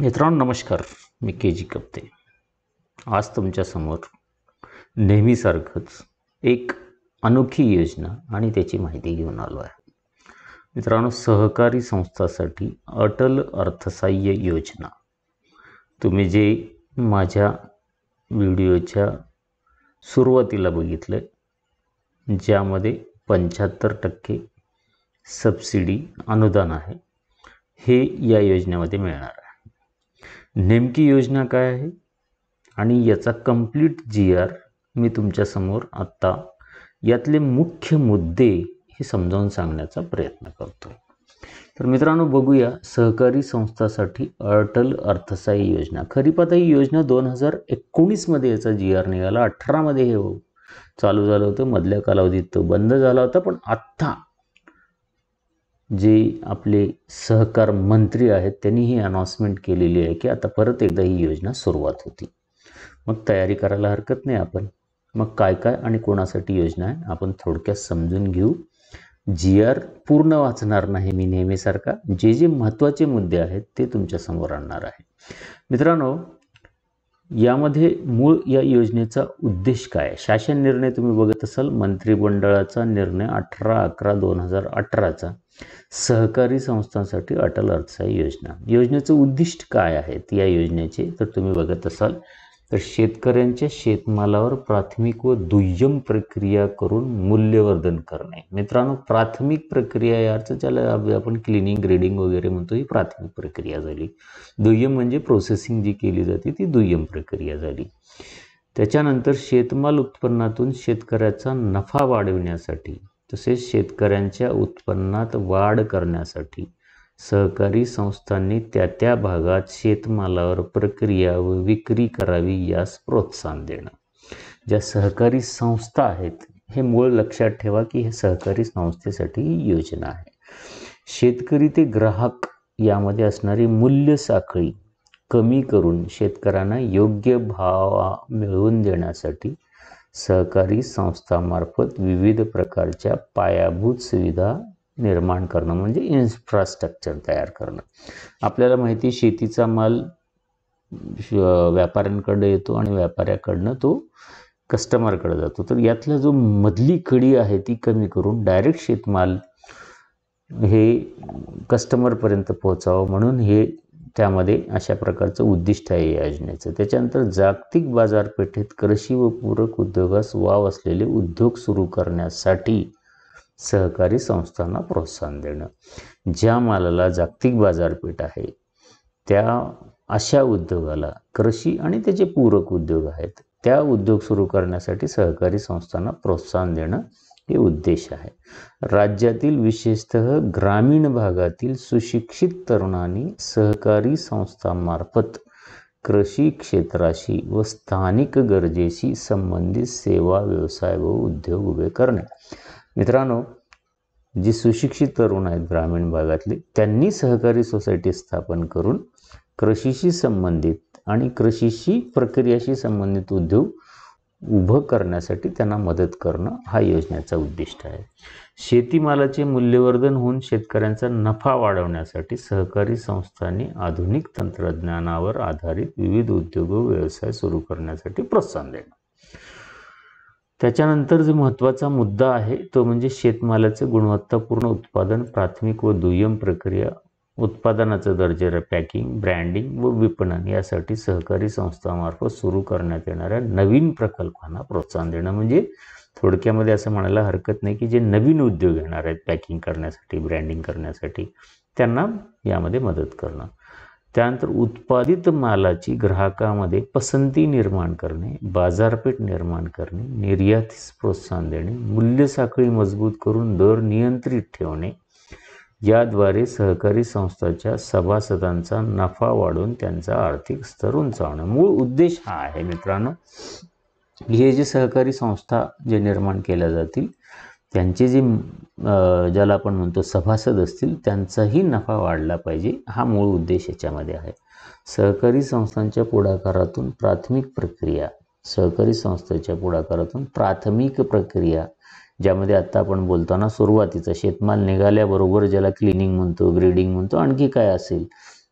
मित्रांनो नमस्कार मी के जी कप्ते आज तुमच्यासमोर नेहमीसारखंच एक अनोखी योजना आणि त्याची माहिती घेऊन आलो आहे मित्रांनो सहकारी संस्थासाठी अटल अर्थसहाय्य योजना तुम्ही जे माझ्या व्हिडिओच्या सुरुवातीला बघितलं ज्यामध्ये पंच्याहत्तर टक्के सबसिडी अनुदान आहे हे या योजनेमध्ये मिळणार आहे नेमकी योजना काय आहे आणि याचा कंप्लीट जी आर मी तुमच्यासमोर आत्ता यातले मुख्य मुद्दे हे समजावून सांगण्याचा प्रयत्न करतो तर मित्रांनो बघूया सहकारी संस्थासाठी अटल अर्थसहाय्य योजना खरीपाताई ही योजना दोन हजार एकोणीसमध्ये याचा जी आर निघाला अठरामध्ये हे चालू झालं होतं मधल्या कालावधीत तो बंद झाला होता पण आत्ता जे आपले सहकार मंत्री आहेत त्यांनी ही अनाउन्समेंट केलेली आहे की आता परत एकदा ही योजना सुरुवात होती मग तयारी करायला हरकत नाही आपण मग काय काय आणि कोणासाठी योजना आहे आपण थोडक्यात समजून घेऊ जी आर पूर्ण वाचणार नाही मी नेहमीसारखा जे जे महत्त्वाचे मुद्दे आहेत ते तुमच्यासमोर आणणार आहे मित्रांनो यामध्ये मूळ या योजनेचा उद्देश काय शासन निर्णय तुम्ही बघत असाल मंत्रिमंडळाचा निर्णय अठरा अकरा दोन हजार अठराचा सहकारी संस्थांसाठी अटल अर्थसहाय्य योजना योजनेचं उद्दिष्ट काय आहे या योजनेचे तर तुम्ही बघत असाल तर शेतकऱ्यांच्या शेतमालावर प्राथमिक व दुय्यम प्रक्रिया करून मूल्यवर्धन करणे मित्रांनो प्राथमिक प्रक्रिया या अर्थ ज्याला आपण क्लिनिंग ग्रेडिंग वगैरे म्हणतो ही प्राथमिक प्रक्रिया झाली दुय्यम म्हणजे प्रोसेसिंग जी केली जाते ती दुय्यम प्रक्रिया झाली त्याच्यानंतर शेतमाल उत्पन्नातून शेतकऱ्याचा नफा वाढविण्यासाठी तसेच शेतकऱ्यांच्या उत्पन्नात वाढ करण्यासाठी सहकारी संस्थांनी त्या त्या भागात शेतमालावर प्रक्रिया व विक्री करावी यास प्रोत्साहन देणं ज्या सहकारी संस्था आहेत हे मूळ लक्षात ठेवा की हे सहकारी संस्थेसाठी योजना आहे शेतकरी ते ग्राहक यामध्ये असणारी मूल्य साखळी कमी करून शेतकऱ्यांना योग्य भाव मिळवून देण्यासाठी सहकारी संस्थांमार्फत विविध प्रकारच्या पायाभूत सुविधा निर्माण करणं म्हणजे इन्फ्रास्ट्रक्चर तयार करणं आपल्याला माहिती शेतीचा माल व्यापाऱ्यांकडे येतो आणि व्यापाऱ्याकडनं तो कस्टमरकडे जातो तर यातला जो मधली कडी आहे ती कमी करून डायरेक्ट शेतमाल हे कस्टमरपर्यंत पोहोचावं म्हणून हे त्यामध्ये अशा प्रकारचं उद्दिष्ट आहे या योजनेचं त्याच्यानंतर जागतिक बाजारपेठेत कृषी व पूरक उद्योगास वाव असलेले उद्योग सुरू करण्यासाठी सहकारी संस्थांना प्रोत्साहन देणं ज्या मालाला जागतिक बाजारपेठ आहे त्या अशा उद्योगाला कृषी आणि त्याचे पूरक उद्योग आहेत त्या उद्योग सुरू करण्यासाठी सहकारी संस्थांना प्रोत्साहन देणं हे उद्देश आहे राज्यातील विशेषतः ग्रामीण भागातील सुशिक्षित तरुणांनी सहकारी संस्थांमार्फत कृषी क्षेत्राशी व स्थानिक गरजेशी संबंधित सेवा व्यवसाय व उद्योग उभे करणे मित्रांनो जी सुशिक्षित तरुण आहेत ग्रामीण भागातली त्यांनी सहकारी सोसायटी स्थापन करून कृषीशी संबंधित आणि कृषीशी प्रक्रियाशी संबंधित उद्योग उभं करण्यासाठी त्यांना मदत करणं हा योजनेचा उद्दिष्ट आहे शेतीमालाचे मूल्यवर्धन होऊन शेतकऱ्यांचा नफा वाढवण्यासाठी सहकारी संस्थांनी आधुनिक तंत्रज्ञानावर आधारित विविध उद्योग व्यवसाय सुरू करण्यासाठी प्रोत्साहन देणं त्याच्यानंतर जो महत्त्वाचा मुद्दा आहे तो म्हणजे शेतमालाचं गुणवत्तापूर्ण उत्पादन प्राथमिक व दुय्यम प्रक्रिया उत्पादनाचं दर्जा पॅकिंग ब्रँडिंग व विपणन यासाठी सहकारी संस्थांमार्फत सुरू करण्यात येणाऱ्या नवीन प्रकल्पांना प्रोत्साहन देणं म्हणजे थोडक्यामध्ये असं म्हणायला हरकत नाही की जे नवीन उद्योग येणार आहेत पॅकिंग करण्यासाठी ब्रँडिंग करण्यासाठी त्यांना यामध्ये मदत करणं त्यानंतर उत्पादित मालाची ग्राहकामध्ये पसंती निर्माण करणे बाजारपेठ निर्माण करणे निर्यातीस प्रोत्साहन देणे मूल्य साखळी मजबूत करून दर नियंत्रित ठेवणे याद्वारे सहकारी संस्थांच्या सभासदांचा नफा वाढवून त्यांचा आर्थिक स्तर उंचावणे मूळ उद्देश हा आहे मित्रांनो हे जे सहकारी संस्था जे निर्माण केल्या जातील त्यांचे जे ज्याला आपण म्हणतो सभासद असतील त्यांचाही नफा वाढला पाहिजे हा मूळ उद्देश याच्यामध्ये आहे सहकारी संस्थांच्या पुढाकारातून प्राथमिक प्रक्रिया सहकारी संस्थेच्या पुढाकारातून प्राथमिक प्रक्रिया ज्यामध्ये आत्ता आपण बोलताना सुरुवातीचा शेतमाल निघाल्याबरोबर ज्याला क्लिनिंग म्हणतो ग्रेडिंग म्हणतो आणखी काय असेल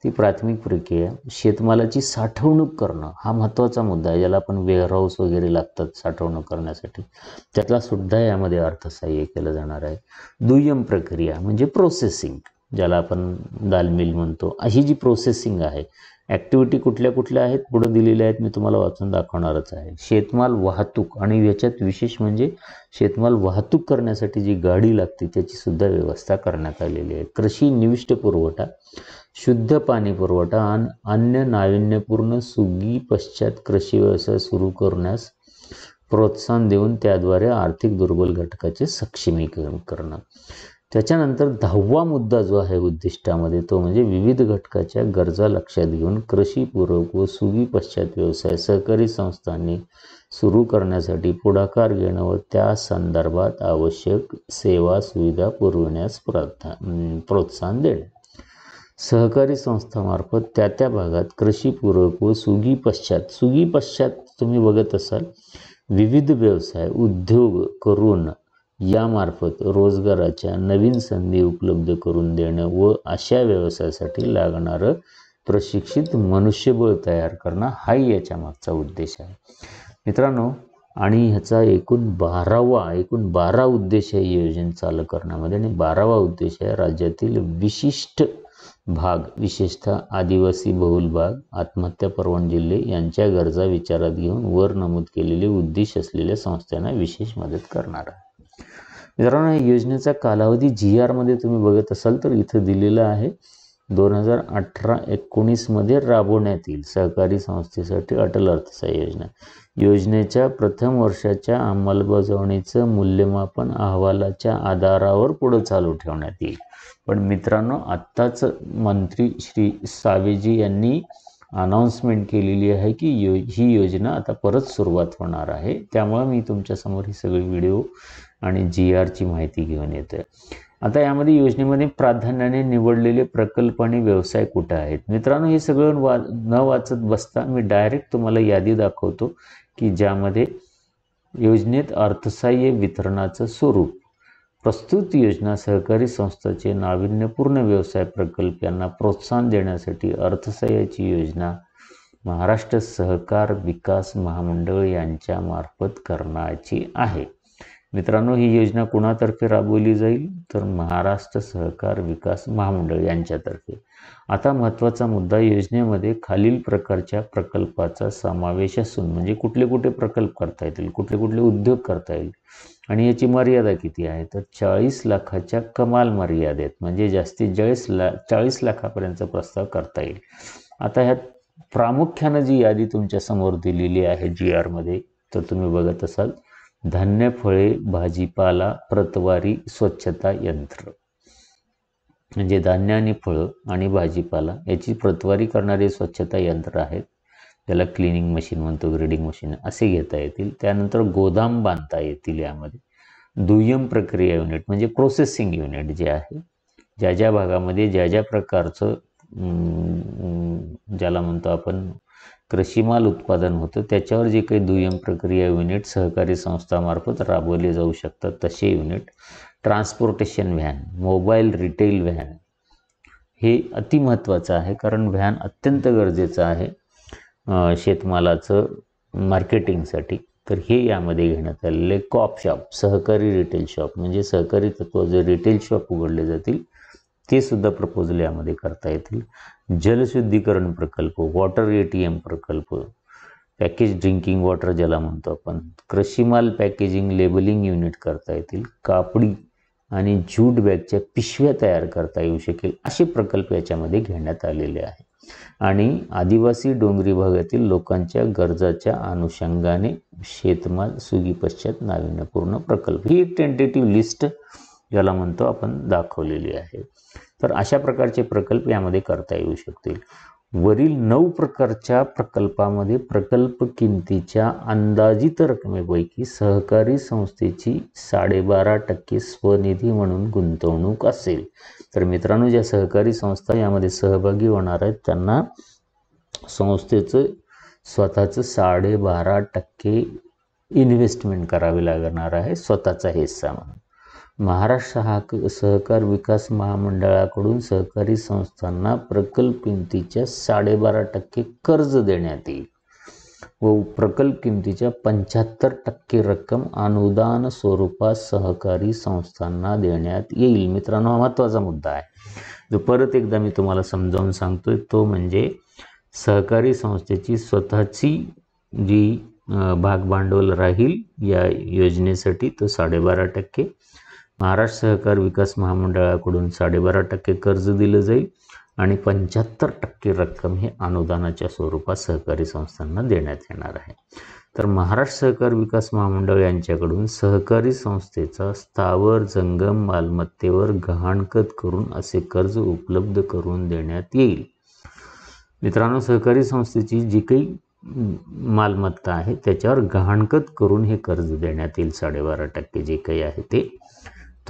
ती प्राथमिक प्रक्रिया शेतमालाची साठवणूक करणं हा महत्त्वाचा मुद्दा आहे ज्याला आपण वेअरहाऊस वगैरे लागतात साठवणूक करण्यासाठी त्यातला सुद्धा यामध्ये अर्थसहाय्य केलं जाणार आहे दुय्यम प्रक्रिया म्हणजे प्रोसेसिंग ज्याला आपण दाल म्हणतो अशी जी प्रोसेसिंग आहे ॲक्टिव्हिटी कुठल्या कुठल्या आहेत पुढे दिलेल्या आहेत मी तुम्हाला वाचून दाखवणारच आहे शेतमाल वाहतूक आणि याच्यात विशेष म्हणजे शेतमाल वाहतूक करण्यासाठी जी गाडी लागते त्याचीसुद्धा व्यवस्था करण्यात आलेली आहे कृषी निविष्ट पुरवठा शुद्ध पाणी पुरवठा आणि अन्य नाविन्यपूर्ण सुगी पश्चात कृषी व्यवसाय सुरू करण्यास प्रोत्साहन देऊन त्याद्वारे आर्थिक दुर्बल घटकाचे सक्षमीकरण करणं त्याच्यानंतर दहावा मुद्दा जो आहे उद्दिष्टामध्ये तो म्हणजे विविध घटकाच्या गरजा लक्षात घेऊन कृषीपूरक व सुगी पश्चात व्यवसाय सहकारी संस्थांनी सुरू करण्यासाठी पुढाकार घेणं व त्या संदर्भात आवश्यक सेवा सुविधा पुरवण्यास प्रथा प्रोत्साहन देणे सहकारी संस्थामार्फत त्या त्या भागात कृषीपूरक व सुगी पश्चात सुगी पश्चात तुम्ही बघत असाल विविध व्यवसाय उद्योग करून यामार्फत रोजगाराच्या नवीन संधी उपलब्ध करून देणं व अशा व्यवसायासाठी लागणारं प्रशिक्षित मनुष्यबळ तयार करणं हाही याच्या मागचा उद्देश आहे मित्रांनो आणि ह्याचा एकूण बारावा एकूण बारा उद्देश आहे योजन चालू करण्यामध्ये आणि बारावा उद्देश आहे राज्यातील विशिष्ट भाग विशेषतः आदिवासी बहुल भाग आत्महत्या परवान जिल्हे यांच्या गरजा विचारात घेऊन वर नमूद केलेले उद्देश असलेल्या संस्थांना विशेष मदत करणार आहे मित्रांनो या योजनेचा कालावधी जी मध्ये तुम्ही बघत असाल तर इथं दिलेला आहे दोन हजार अठरा एकोणीसमध्ये राबवण्यात येईल सहकारी संस्थेसाठी अटल अर्थसहाय्य योजना योजनेच्या प्रथम वर्षाच्या अंमलबजावणीचं मूल्यमापन अहवालाच्या आधारावर पुढं चालू ठेवण्यात येईल पण मित्रांनो आत्ताच मंत्री श्री सावेजी यांनी अनाऊन्समेंट केलेली आहे की यो ही योजना आता परत सुरुवात होणार आहे त्यामुळे मी तुमच्यासमोर ही सगळी व्हिडिओ आणि जी ची माहिती घेऊन येतोय आता यामध्ये योजनेमध्ये प्राधान्याने निवडलेले प्रकल्प आणि व्यवसाय कुठे आहेत मित्रांनो हे सगळं वा न वाचत बसता मी डायरेक्ट तुम्हाला यादी दाखवतो की ज्यामध्ये योजनेत अर्थसहाय्य वितरणाचं स्वरूप प्रस्तुत योजना सहकारी संस्थाचे नाविन्यपूर्ण व्यवसाय प्रकल्प यांना प्रोत्साहन देण्यासाठी अर्थसहाय्याची योजना महाराष्ट्र सहकार विकास महामंडळ यांच्यामार्फत करण्याची आहे मित्रांनो ही योजना कुणातर्फे राबवली जाईल तर महाराष्ट्र सहकार विकास महामंडळ यांच्यातर्फे आता महत्त्वाचा मुद्दा योजनेमध्ये खालील प्रकारच्या प्रकल्पाचा समावेश असून म्हणजे कुठले कुठले प्रकल्प करता येतील कुठले कुठले उद्योग करता येईल आणि याची मर्यादा किती आहे तर चाळीस लाखाच्या कमाल मर्यादेत म्हणजे जास्तीत जास्त ला चाळीस लाखापर्यंत प्रस्ताव करता येईल आता ह्यात प्रामुख्यानं जी यादी तुमच्या समोर दिलेली आहे जी आरमध्ये तर तुम्ही बघत असाल धान्य फळे भाजीपाला प्रतवारी स्वच्छता यंत्र म्हणजे धान्य आणि फळं आणि भाजीपाला याची प्रतवारी करणारे स्वच्छता यंत्र आहेत ज्याला क्लिनिंग मशीन म्हणतो ग्रेडिंग मशीन असे घेता येतील त्यानंतर गोदाम बांधता येतील यामध्ये दुय्यम प्रक्रिया युनिट म्हणजे प्रोसेसिंग युनिट जे आहे ज्या ज्या भागामध्ये ज्या ज्या प्रकारचं ज्याला म्हणतो आपण कृषीमाल उत्पादन होतं त्याच्यावर जे काही दुय्यम प्रक्रिया युनिट सहकारी संस्थामार्फत राबवले जाऊ शकतात तसे unit transportation van mobile retail van हे अतिमहत्त्वाचं आहे कारण व्हॅन अत्यंत गरजेचं आहे शेतमालाचं मार्केटिंगसाठी तर हे यामध्ये घेण्यात आलेले कॉप शॉप सहकारी रिटेल शॉप म्हणजे सहकारी तत्व जे रिटेल शॉप उघडले जातील ते सुद्धा प्रपोजल यामध्ये करता येतील जलशुद्धीकरण प्रकल्प वॉटर ए टी एम प्रकल्प पॅकेज ड्रिंकिंग वॉटर ज्याला म्हणतो आपण कृषीमाल पॅकेजिंग लेबलिंग युनिट करता येतील कापडी आणि ज्यूट बॅगच्या पिशव्या तयार करता येऊ शकेल असे प्रकल्प याच्यामध्ये घेण्यात आलेले आहे आणि आदिवासी डोंगरी भागातील लोकांच्या गरजाच्या अनुषंगाने शेतमाल सुगी पश्चात नाविन्यपूर्ण प्रकल्प ही एक टेंटेटिव्ह लिस्ट ज्याला म्हणतो आपण दाखवलेली आहे तर अशा प्रकारचे प्रकल्प यामध्ये करता येऊ शकतील वरील नऊ प्रकारच्या प्रकल्पामध्ये प्रकल्प किमतीच्या अंदाजित रकमेपैकी सहकारी संस्थेची साडेबारा टक्के स्वनिधी म्हणून गुंतवणूक असेल तर मित्रांनो ज्या सहकारी संस्था यामध्ये सहभागी होणार आहेत त्यांना संस्थेचं स्वतःचं साडेबारा टक्के इन्व्हेस्टमेंट करावे लागणार आहे स्वतःचा हिस्सा म्हणून महाराष्ट्र हा सहकार विकास महामंडळाकडून सहकारी संस्थांना प्रकल्प किमतीच्या साडेबारा टक्के कर्ज देण्यात येईल व प्रकल्प किमतीच्या पंच्याहत्तर टक्के रक्कम अनुदान स्वरूपात सहकारी संस्थांना देण्यात येईल मित्रांनो हा महत्त्वाचा मुद्दा आहे जो परत एकदा मी तुम्हाला समजावून सांगतोय तो म्हणजे सहकारी संस्थेची स्वतःची जी भागभांडवल राहील या योजनेसाठी तो साडेबारा टक्के महाराष्ट्र सहकार विकास महामंडळाकडून साडेबारा टक्के कर्ज दिलं जाईल आणि पंच्याहत्तर टक्के रक्कम हे अनुदानाच्या स्वरूपात सहकारी संस्थांना देण्यात येणार आहे तर महाराष्ट्र सहकार विकास महामंडळ यांच्याकडून सहकारी संस्थेचा स्थावर जंगम मालमत्तेवर गहाणखत करून असे कर्ज उपलब्ध करून देण्यात येईल मित्रांनो सहकारी संस्थेची जी काही मालमत्ता आहे त्याच्यावर गहाणखत करून हे कर्ज देण्यात येईल साडेबारा टक्के जे काही आहे ते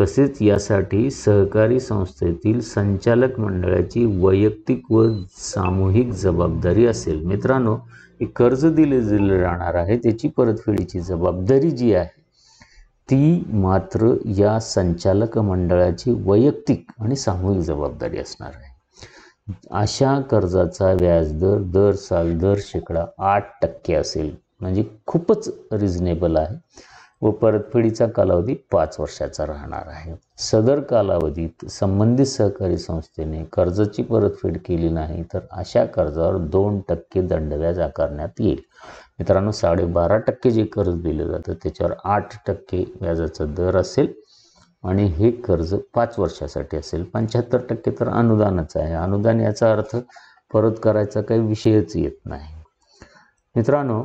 तसेच यासाठी सहकारी संस्थेतील संचालक मंडळाची वैयक्तिक व सामूहिक जबाबदारी असेल मित्रांनो हे कर्ज दिले दिले राहणार आहे त्याची परतफेडीची जबाबदारी जी आहे ती मात्र या संचालक मंडळाची वैयक्तिक आणि सामूहिक जबाबदारी असणार आहे अशा कर्जाचा व्याजदर दर साल दर शेकडा आठ टक्के असेल म्हणजे खूपच रिझनेबल आहे व परतफेडीचा कालावधी पाच वर्षाचा राहणार आहे सदर कालावधीत संबंधित सहकारी संस्थेने कर्जाची परतफेड केली नाही तर अशा कर्जावर दोन टक्के दंडव्याज आकारण्यात येईल मित्रांनो साडेबारा टक्के जे कर्ज दिलं जातं त्याच्यावर आठ टक्के व्याजाचा दर असेल आणि हे कर्ज पाच वर्षासाठी असेल पंच्याहत्तर टक्के तर अनुदानच आहे अनुदान याचा अर्थ परत करायचा काही विषयच येत नाही मित्रांनो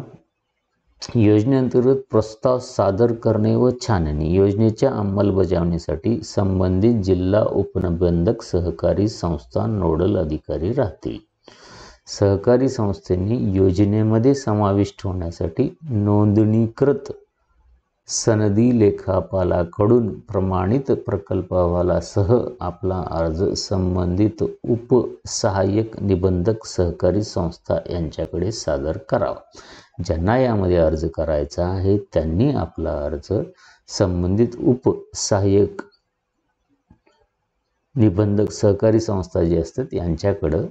योजनेअंतर्गत प्रस्ताव सादर करणे व छाननी योजनेच्या अंमलबजावणीसाठी संबंधित जिल्हा उपनिबंधक सहकारी संस्था नोडल अधिकारी राहतील सहकारी संस्थेने योजनेमध्ये समाविष्ट होण्यासाठी नोंदणीकृत सनदी लेखापालाकडून प्रमाणित प्रकल्प आपला अर्ज संबंधित उपसहाय्यक निबंधक सहकारी संस्था यांच्याकडे सादर करावा ज्यांना यामध्ये अर्ज करायचा आहे त्यांनी आपला अर्ज संबंधित सहाय्यक निबंधक सहकारी संस्था जी असतात यांच्याकडं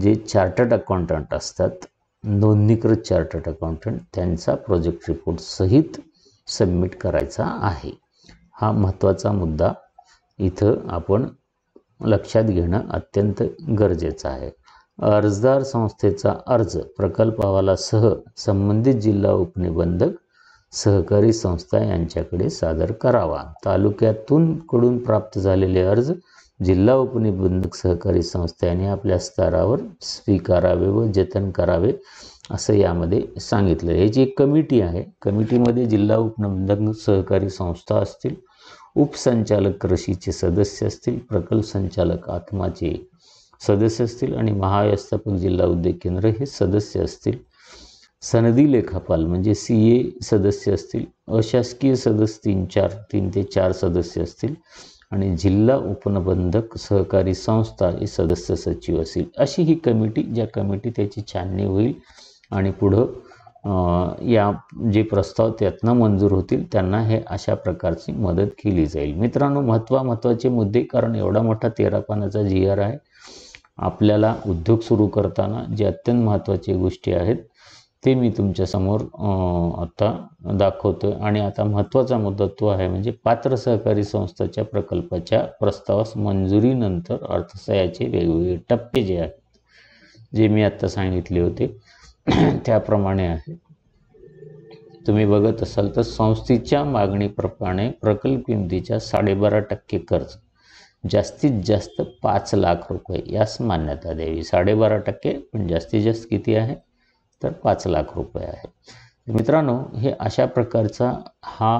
जे चार्टर्ड अकाउंटंट असतात नोंदणीकृत चार्टर्ड अकाउंटंट त्यांचा प्रोजेक्ट रिपोर्ट सहित सबमिट करायचा आहे हा महत्त्वाचा मुद्दा इथं आपण लक्षात घेणं अत्यंत गरजेचं आहे अर्जदार संस्थेचा अर्ज प्रकल्प अहवालासह संबंधित जिल्हा उपनिबंधक सहकारी संस्था यांच्याकडे सादर करावा तालुक्यातून कडून प्राप्त झालेले अर्ज जिल्हा उपनिबंधक सहकारी संस्थेने आपल्या स्तरावर स्वीकारावे व जतन करावे असं यामध्ये सांगितलं याची एक कमिटी आहे कमिटीमध्ये जिल्हा उपनिबंधक सहकारी संस्था असतील उपसंचालक कृषीचे सदस्य असतील प्रकल्प संचालक आत्माचे सदस्य असतील आणि महाव्यवस्थापक जिल्हा उद्योग केंद्र हे सदस्य असतील सनदी लेखापाल म्हणजे सी ए सदस्य असतील अशासकीय सदस्य तीन चार तीन ते चार सदस्य असतील आणि जिल्हा उपनिबंधक सहकारी संस्था हे सदस्य सचिव असतील अशी ही कमिटी ज्या कमिटी त्याची छाननी होईल आणि पुढं या जे प्रस्ताव त्यातनं मंजूर होतील त्यांना हे अशा प्रकारची मदत केली जाईल मित्रांनो महत्त्वा महत्त्वाचे मुद्दे कारण एवढा मोठा तेरा पानाचा जी आर आहे आपल्याला उद्योग सुरू करताना जे अत्यंत महत्त्वाची गोष्टी आहेत ते मी तुमच्यासमोर आता दाखवतो आणि आता महत्त्वाचा मुद्दा तो आहे म्हणजे पात्र सहकारी संस्थाच्या प्रकल्पाच्या प्रस्तावास मंजुरीनंतर अर्थसहाय्याचे वेगवेगळे टप्पे जे आहेत जे मी आत्ता सांगितले होते त्याप्रमाणे आहे तुम्ही बघत असाल तर संस्थेच्या मागणीप्रमाणे प्रकल्प किमतीच्या साडेबारा टक्के कर्ज जास्तीत जास्त पाच लाख रुपये यास मान्यता द्यावी साडेबारा टक्के पण जास्तीत जास्त किती आहे तर पाच लाख रुपये आहे मित्रांनो हे अशा प्रकारचा हा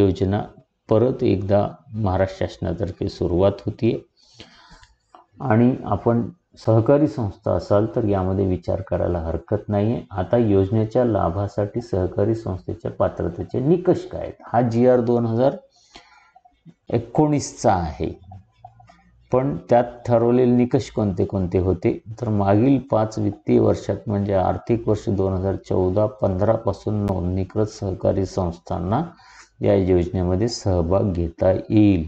योजना परत एकदा महाराष्ट्र शासनातर्फे सुरुवात होती आणि आपण सहकारी संस्था असाल तर यामध्ये विचार करायला हरकत नाही आहे आता योजनेच्या लाभासाठी सहकारी संस्थेच्या पात्रतेचे निकष काय आहेत हा जी आर दोन हजार एकोणीसचा आहे पण त्यात ठरवलेले निकष कोणते कोणते होते तर मागील पाच वित्तीय वर्षात म्हणजे आर्थिक वर्ष दोन हजार चौदा पंधरापासून नोंदणीकृत सहकारी संस्थांना या योजनेमध्ये सहभाग घेता येईल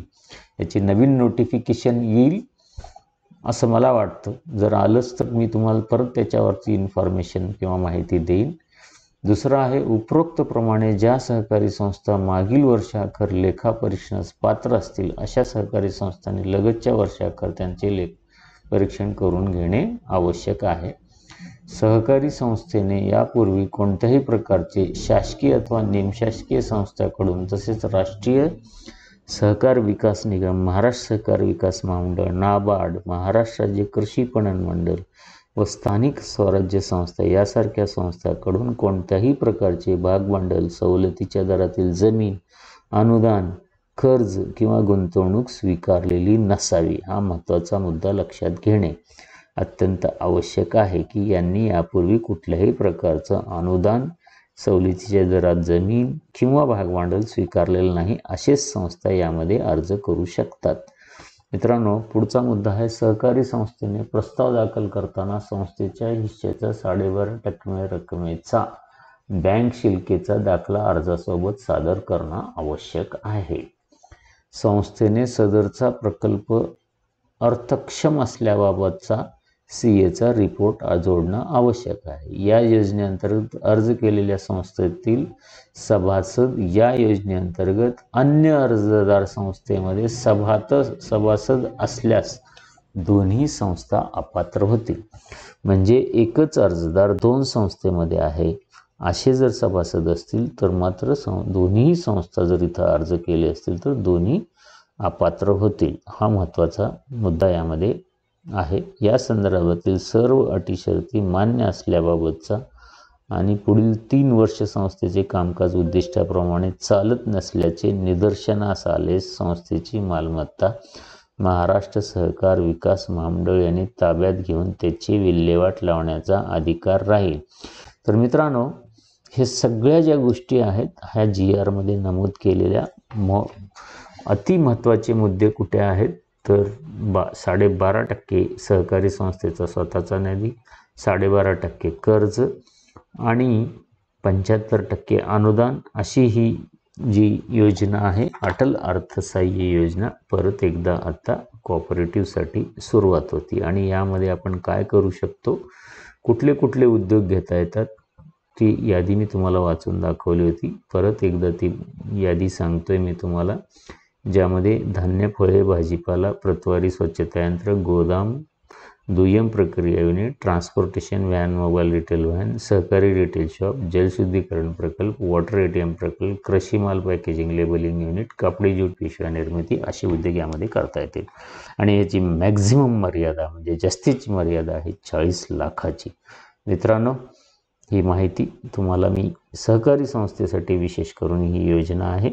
याची नवीन नोटिफिकेशन येईल असं मला वाटतं जर आलंच तर मी तुम्हाला परत त्याच्यावरती इन्फॉर्मेशन किंवा माहिती देईन दुसरा आहे उपरोक्तप्रमाणे ज्या सहकारी संस्था मागील वर्षाखर लेखा परीक्षणास पात्र असतील अशा सहकारी संस्थांनी लगतच्या वर्षाखर त्यांचे लेख परीक्षण करून घेणे आवश्यक आहे सहकारी संस्थेने यापूर्वी कोणत्याही प्रकारचे शासकीय अथवा निमशासकीय संस्थाकडून तसेच राष्ट्रीय सहकार विकास निगम महाराष्ट्र सहकार विकास महामंडळ नाबार्ड महाराष्ट्र राज्य कृषी पणन मंडळ व स्थानिक स्वराज्य संस्था यासारख्या संस्थांकडून कोणत्याही प्रकारचे भागमांडल सवलतीच्या दरातील जमीन अनुदान कर्ज किंवा गुंतवणूक स्वीकारलेली नसावी हा महत्त्वाचा मुद्दा लक्षात घेणे अत्यंत आवश्यक आहे की यांनी यापूर्वी कुठल्याही प्रकारचं अनुदान सवलतीच्या दरात जमीन किंवा भागमांडल स्वीकारलेलं नाही असेच संस्था यामध्ये अर्ज करू शकतात मित्रांनो पुढचा मुद्दा आहे सहकारी संस्थेने प्रस्ताव दाखल करताना संस्थेच्या हिश्श्याच्या साडेबारा टक्के रकमेचा बँक शिल्केचा दाखला अर्जासोबत सादर करणं आवश्यक आहे संस्थेने सदरचा प्रकल्प अर्थक्षम असल्याबाबतचा सी एचा रिपोर्ट जोडणं आवश्यक आहे या योजनेअंतर्गत अर्ज केलेल्या संस्थेतील सभासद या योजनेअंतर्गत अन्य अर्जदार संस्थेमध्ये सभात सभासद असल्यास दोन्ही संस्था अपात्र होतील म्हणजे एकच अर्जदार दोन संस्थेमध्ये आहे असे जर सभासद असतील तर मात्र सं दोन्ही संस्था जर इथं अर्ज केले असतील तर दोन्ही अपात्र होतील हा महत्त्वाचा मुद्दा यामध्ये आहे या संदर्भातील सर्व अटी शर्ती मान्य असल्याबाबतचा आणि पुढील तीन वर्ष संस्थेचे कामकाज उद्दिष्टाप्रमाणे चालत नसल्याचे निदर्शनास आले संस्थेची मालमत्ता महाराष्ट्र सहकार विकास महामंडळ यांनी ताब्यात घेऊन त्याची विल्हेवाट लावण्याचा अधिकार राहील तर मित्रांनो हे सगळ्या ज्या गोष्टी आहेत ह्या जी आरमध्ये नमूद केलेल्या म महत्त्वाचे मुद्दे कुठे आहेत तर बा साडेबारा टक्के सहकारी संस्थेचा स्वतःचा निधी साडेबारा टक्के कर्ज आणि पंच्याहत्तर टक्के अनुदान अशी ही जी योजना आहे अटल अर्थसहाय्य योजना परत एकदा आता कॉपरेटिव्हसाठी सुरुवात होती आणि यामध्ये आपण काय करू शकतो कुठले कुठले उद्योग घेता येतात ती यादी मी तुम्हाला वाचून दाखवली होती परत एकदा ती यादी सांगतोय मी तुम्हाला ज्यामध्ये धान्य फळे भाजीपाला प्रतवारी स्वच्छता यंत्र गोदाम दुय्यम प्रक्रिया unit transportation van mobile retail van सहकारी रिटेल शॉप जलशुद्धीकरण प्रकल्प वॉटर ए टी एम प्रकल्प कृषी माल पॅकेजिंग लेबलिंग युनिट कपडे ज्यूट पिशव्या निर्मिती असे उद्योग यामध्ये करता येतील आणि याची मॅक्झिमम मर्यादा म्हणजे जास्तीची मर्यादा आहे चाळीस लाखाची मित्रांनो ही माहिती तुम्हाला मी सहकारी संस्थेसाठी विशेष करून ही योजना आहे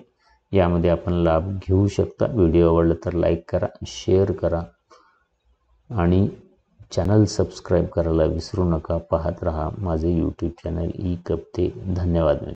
यामध्ये आपण लाभ घेऊ शकता व्हिडिओ आवडला तर लाईक करा शेअर करा आणि चॅनल सबस्क्राईब करायला विसरू नका पाहत रहा माझे यूट्यूब चॅनल ई कप्ते धन्यवाद